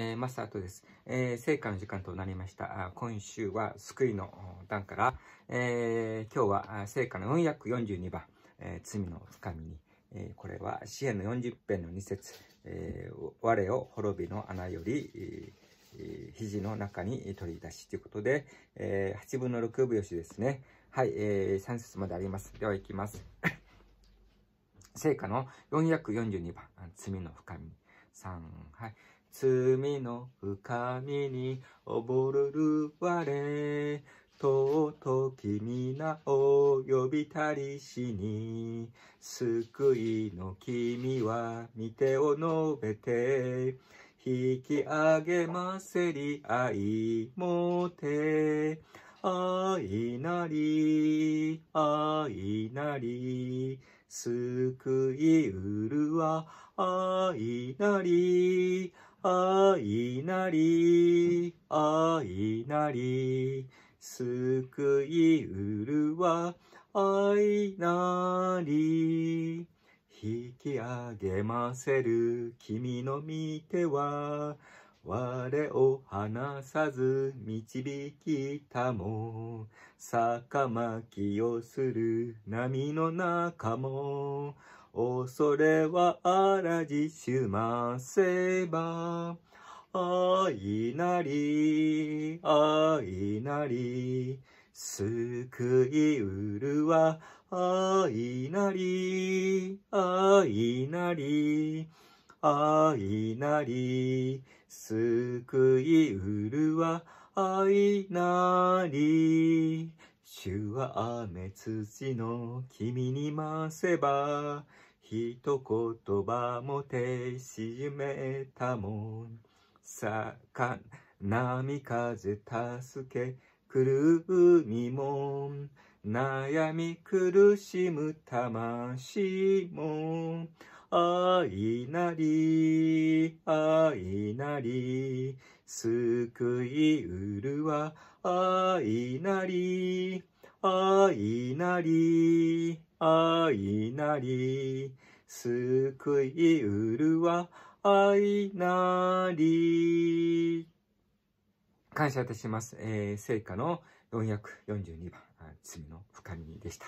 えー、マスターとです。えー、成果の時間となりました。今週は救いの段から、えー、今日は成果の442番、えー、罪の深みに、えー、これは支援の40編の2節、えー、我を滅びの穴より、えー、肘の中に取り出しということで、えー、8分の6分よしですね。はい、えー、3節まであります。では行きます。成果の442番、罪の深み。3、はい。罪の深みに溺るる我とうとう皆を呼びたりしに救いの君は見てを述べて引き上げませり愛もて愛なり愛なり救いうるは愛なりいなり、いなり、救いうるはいなり。引き上げませる君の見ては、我を離さず導きたも、逆巻きをする波の中も、恐れはあらじしませば。愛なり、愛なり、救いうるは愛なり、愛なり、愛なり、救いうるは愛なり。主は雨土の君に増せば、一言葉もてしめたもん。さか、波風助け、狂う身も、悩み苦しむ魂も、愛なり、愛なり、救いうるは愛なり、愛なり、愛なり、救いうるは愛なり。感謝いたします。えー、聖歌の442番、罪の深みでし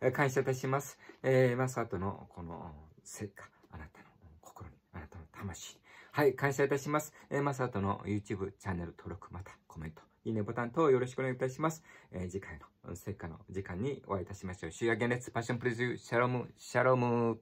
た。感謝いたします。えー、マサートのこの聖歌、あなたの心に、あなたの魂はい、感謝いたします。えー、まさとの YouTube チャンネル登録、またコメント、いいねボタン等よろしくお願いいたします。えー、次回の成果の時間にお会いいたしましょう。主夜現列パッションプレビュー、シャローム、シャローム。